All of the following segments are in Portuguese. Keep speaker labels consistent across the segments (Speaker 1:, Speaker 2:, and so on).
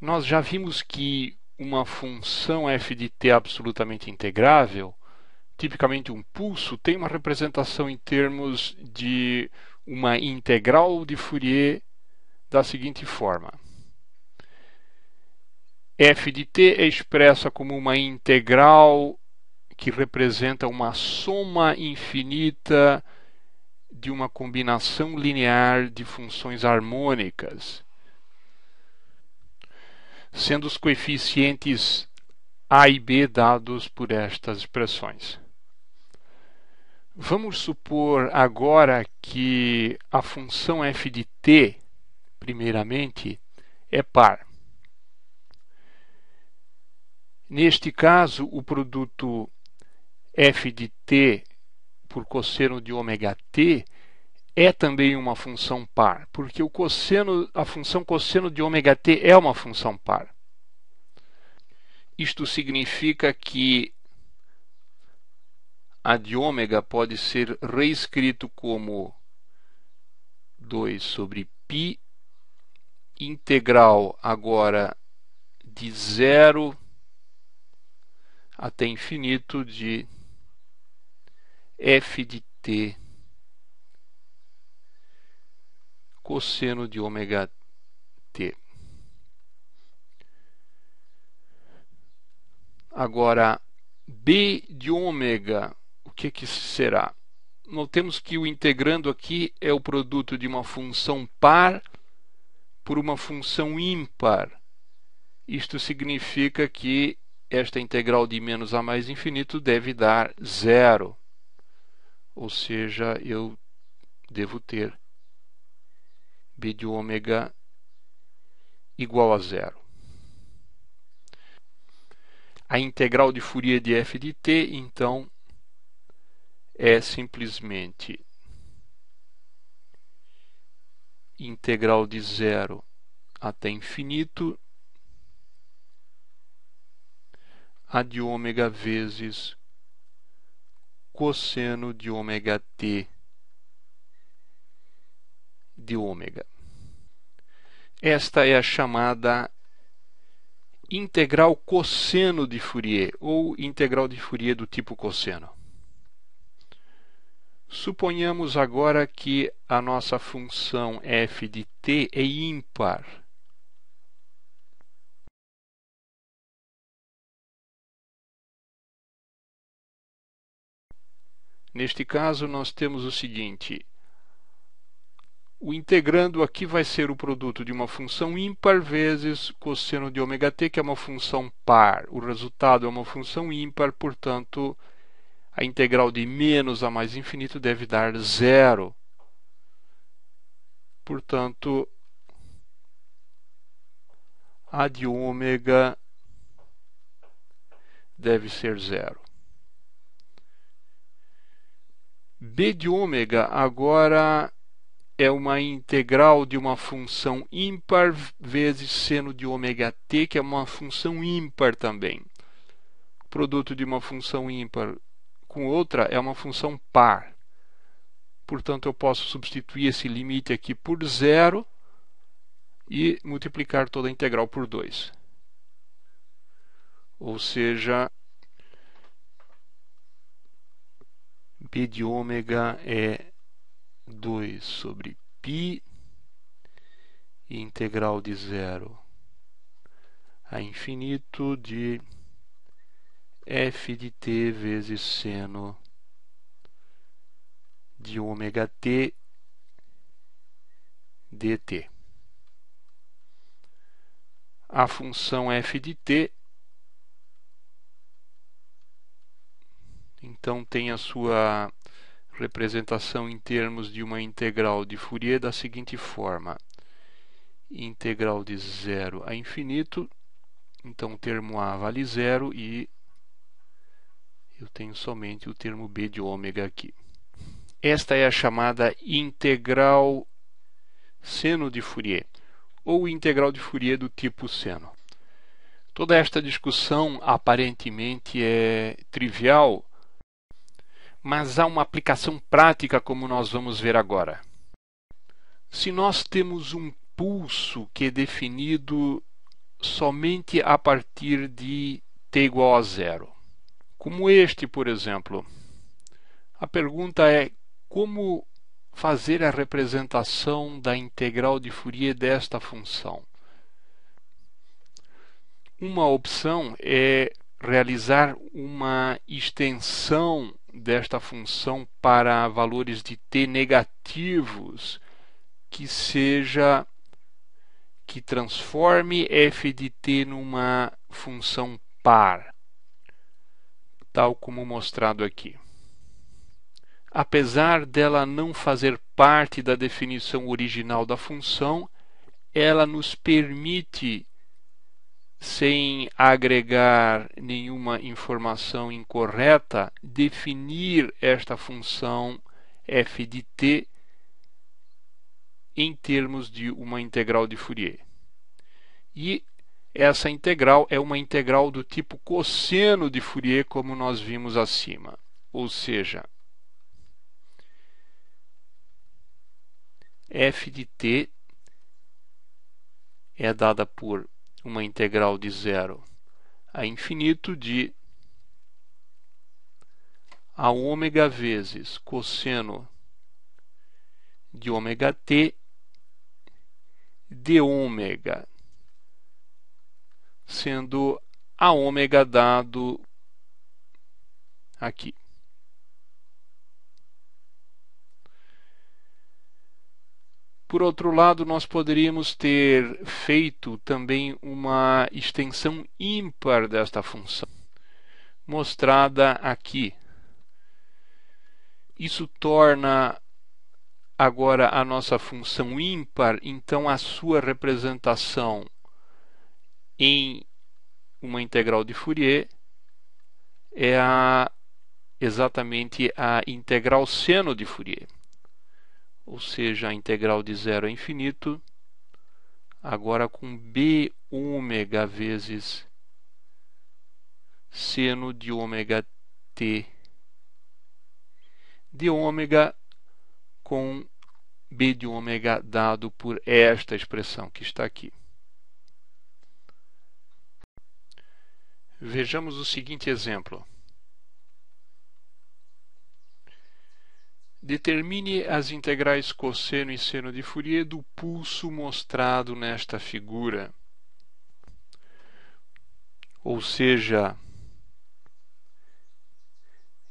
Speaker 1: Nós já vimos que uma função f de t absolutamente integrável, tipicamente um pulso, tem uma representação em termos de uma integral de Fourier da seguinte forma f de t é expressa como uma integral que representa uma soma infinita de uma combinação linear de funções harmônicas sendo os coeficientes a e b dados por estas expressões. Vamos supor agora que a função f de t, primeiramente, é par. Neste caso, o produto f de t por cosseno de ωt t é também uma função par, porque o cosseno, a função cosseno de ωt é uma função par. Isto significa que a de ômega pode ser reescrito como 2 sobre π integral agora de zero até infinito de f de t cosseno de ômega t. Agora, b de ômega, o que, que será? Notemos que o integrando aqui é o produto de uma função par por uma função ímpar. Isto significa que esta integral de menos a mais infinito deve dar zero. Ou seja, eu devo ter b de ômega igual a zero. A integral de Fourier de f de t, então, é simplesmente integral de zero até infinito a de ômega vezes cosseno de ômega t de ômega. Esta é a chamada integral cosseno de Fourier ou integral de Fourier do tipo cosseno. Suponhamos agora que a nossa função f de t é ímpar. Neste caso, nós temos o seguinte: o integrando aqui vai ser o produto de uma função ímpar vezes cosseno de ωt, t, que é uma função par. O resultado é uma função ímpar, portanto, a integral de menos a mais infinito deve dar zero. Portanto, a de ômega deve ser zero. B de ômega agora é uma integral de uma função ímpar vezes seno de ωt, que é uma função ímpar também. O produto de uma função ímpar com outra é uma função par. Portanto, eu posso substituir esse limite aqui por zero e multiplicar toda a integral por 2. Ou seja, b de ômega é 2 sobre π e integral de zero a infinito de f de t vezes seno de ômega t dt. A função f de t então tem a sua representação em termos de uma integral de Fourier da seguinte forma: integral de zero a infinito, então o termo a vale zero e eu tenho somente o termo b de ômega aqui. Esta é a chamada integral seno de Fourier ou integral de Fourier do tipo seno. Toda esta discussão aparentemente é trivial mas há uma aplicação prática, como nós vamos ver agora. Se nós temos um pulso que é definido somente a partir de t igual a zero, como este, por exemplo, a pergunta é como fazer a representação da integral de Fourier desta função. Uma opção é realizar uma extensão desta função para valores de t negativos que seja que transforme f de t numa função par, tal como mostrado aqui. Apesar dela não fazer parte da definição original da função, ela nos permite sem agregar nenhuma informação incorreta, definir esta função f de t em termos de uma integral de Fourier. E essa integral é uma integral do tipo cosseno de Fourier, como nós vimos acima. Ou seja, f de t é dada por uma integral de zero a infinito de a ômega vezes cosseno de ômega t de ômega, sendo a ômega dado aqui. Por outro lado, nós poderíamos ter feito também uma extensão ímpar desta função, mostrada aqui. Isso torna agora a nossa função ímpar, então a sua representação em uma integral de Fourier é a, exatamente a integral seno de Fourier ou seja, a integral de zero a é infinito, agora com b ômega vezes seno de ômega t de ômega com b de ômega dado por esta expressão que está aqui. Vejamos o seguinte exemplo. Determine as integrais cosseno e seno de Fourier do pulso mostrado nesta figura. Ou seja,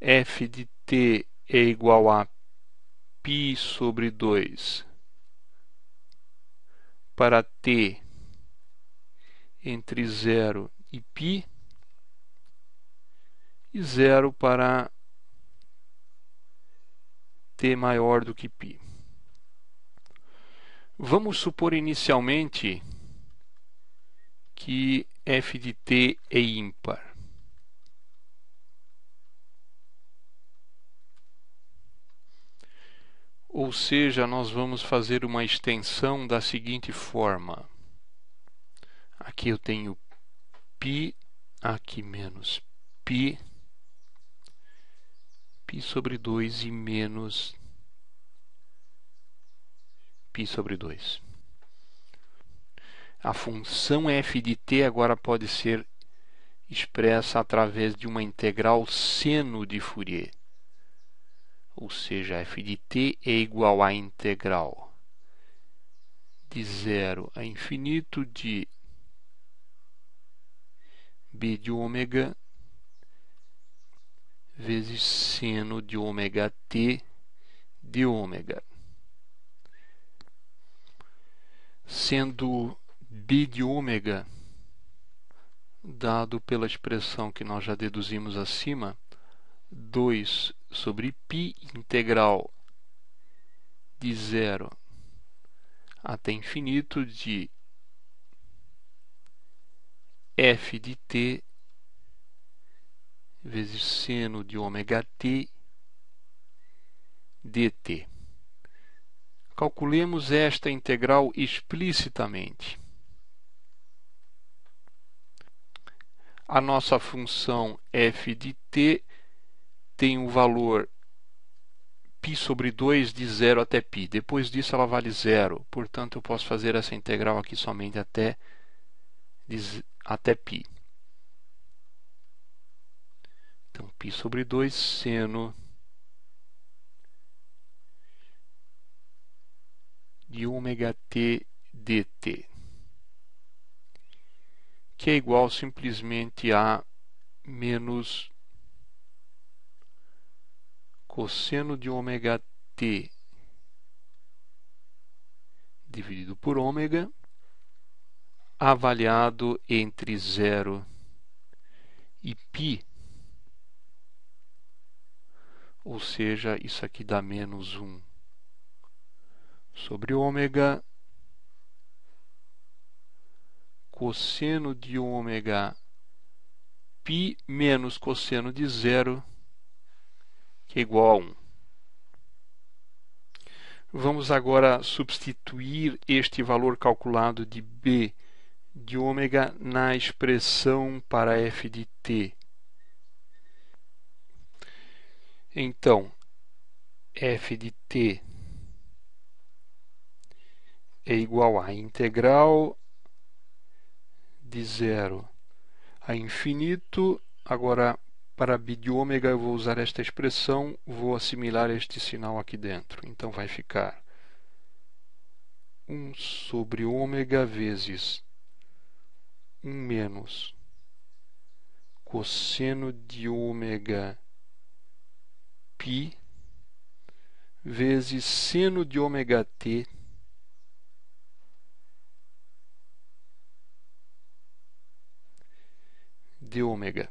Speaker 1: f de t é igual a π sobre 2 para t entre 0 e π e 0 para t maior do que π. Vamos supor inicialmente que f de t é ímpar. Ou seja, nós vamos fazer uma extensão da seguinte forma. Aqui eu tenho π, aqui menos π, π sobre 2 e menos π sobre 2. A função f de t agora pode ser expressa através de uma integral seno de Fourier. Ou seja, f de t é igual à integral de zero a infinito de b de ômega vezes seno de ômega t de ômega. Sendo bi de ômega dado pela expressão que nós já deduzimos acima, 2 sobre π integral de zero até infinito de f de t vezes seno de ômega t dt. Calculemos esta integral explicitamente. A nossa função f de t tem um valor π sobre 2 de 0 até π. Depois disso ela vale zero. Portanto, eu posso fazer essa integral aqui somente até, até π. π sobre 2 seno de ômega t dt, que é igual simplesmente a menos cosseno de ômega t dividido por ômega avaliado entre zero e pi ou seja, isso aqui dá menos 1 sobre ômega, cosseno de ômega π menos cosseno de zero, que é igual a 1. Vamos agora substituir este valor calculado de b de ômega na expressão para f de t. Então, f de t é igual a integral de zero a infinito. Agora, para b de ômega, eu vou usar esta expressão, vou assimilar este sinal aqui dentro. Então, vai ficar 1 sobre ômega vezes 1 menos cosseno de ômega π vezes seno de ômega t de ômega.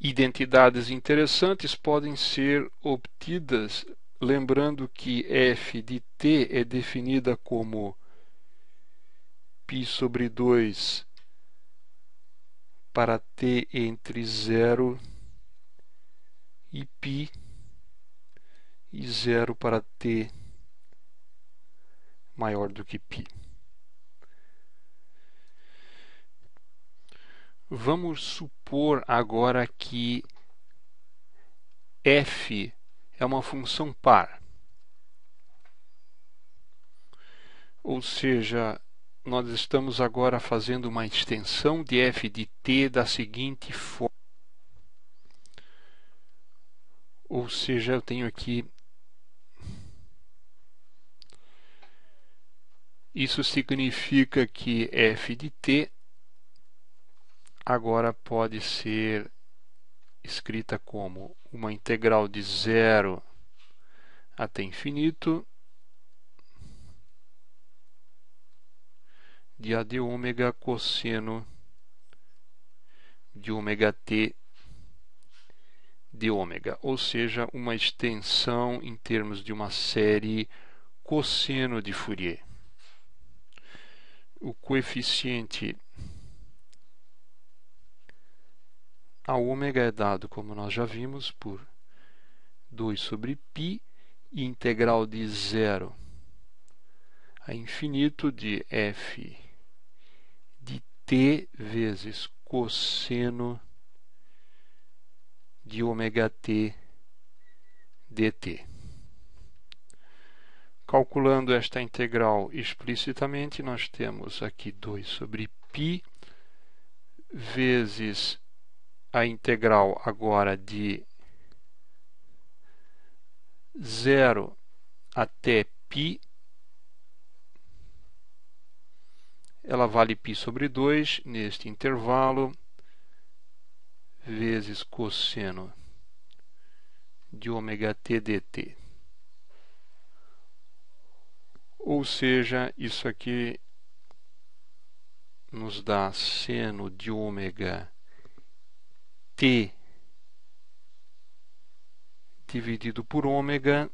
Speaker 1: Identidades interessantes podem ser obtidas lembrando que f de t é definida como π sobre 2 para t entre 0 e π e 0 para t maior do que π. Vamos supor agora que f é uma função par. Ou seja, nós estamos agora fazendo uma extensão de f de t da seguinte forma. Ou seja, eu tenho aqui Isso significa que f de t agora pode ser escrita como uma integral de zero até infinito de A de ômega cosseno de ômega t de ômega, ou seja, uma extensão em termos de uma série cosseno de Fourier. O coeficiente a ômega é dado, como nós já vimos, por 2 sobre π integral de zero a infinito de f t vezes cosseno de ômega t dt. Calculando esta integral explicitamente, nós temos aqui 2 sobre π vezes a integral agora de zero até π ela vale π sobre 2 neste intervalo, vezes cosseno de ômega t dt. Ou seja, isso aqui nos dá seno de ômega t dividido por ômega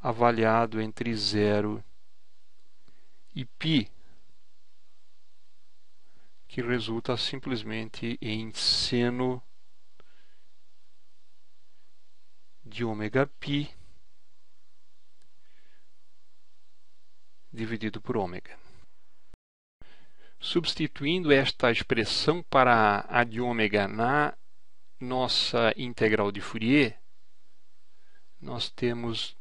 Speaker 1: avaliado entre zero e π que resulta simplesmente em seno de ômega pi dividido por ômega. Substituindo esta expressão para a de ômega na nossa integral de Fourier, nós temos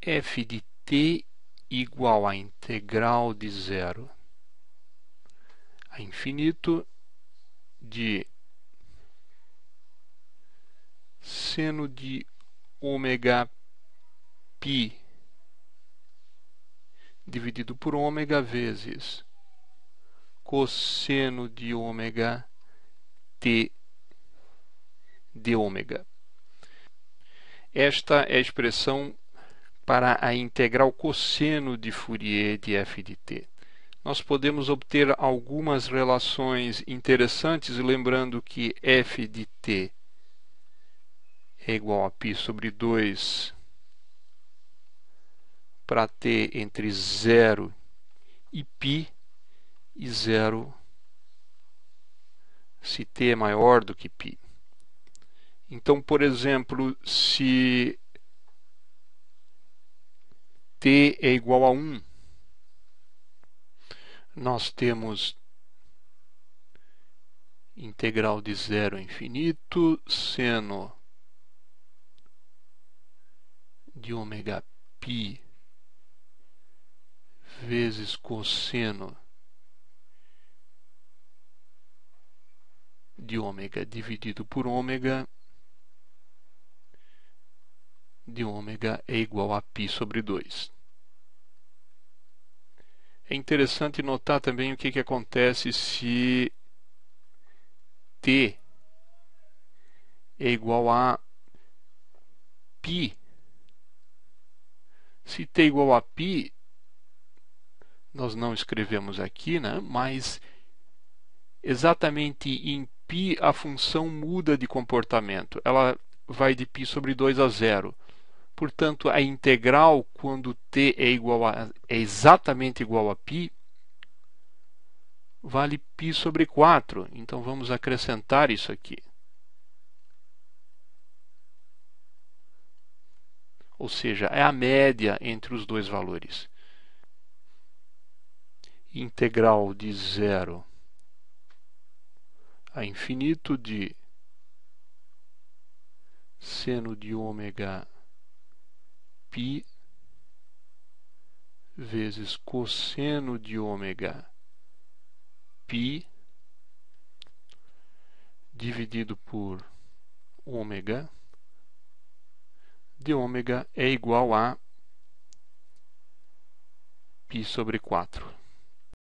Speaker 1: f de t igual a integral de zero a infinito de seno de ômega pi dividido por ômega vezes cosseno de ômega t de ômega. Esta é a expressão para a integral cosseno de Fourier de f de t. Nós podemos obter algumas relações interessantes, lembrando que f de t é igual a π sobre 2 para t entre 0 e π e 0 se t é maior do que π. Então, por exemplo, se t é igual a 1, nós temos integral de zero a infinito, seno de ômega pi vezes cosseno de ômega dividido por ômega de ômega é igual a π sobre 2. É interessante notar também o que, que acontece se t é igual a π. Se t é igual a π, nós não escrevemos aqui, né? mas exatamente em π a função muda de comportamento. Ela vai de π sobre 2 a zero. Portanto, a integral quando t é igual a é exatamente igual a π vale π sobre 4. Então vamos acrescentar isso aqui. Ou seja, é a média entre os dois valores. Integral de zero a infinito de seno de ômega π vezes cosseno de ômega π dividido por ômega de ômega é igual a π sobre 4.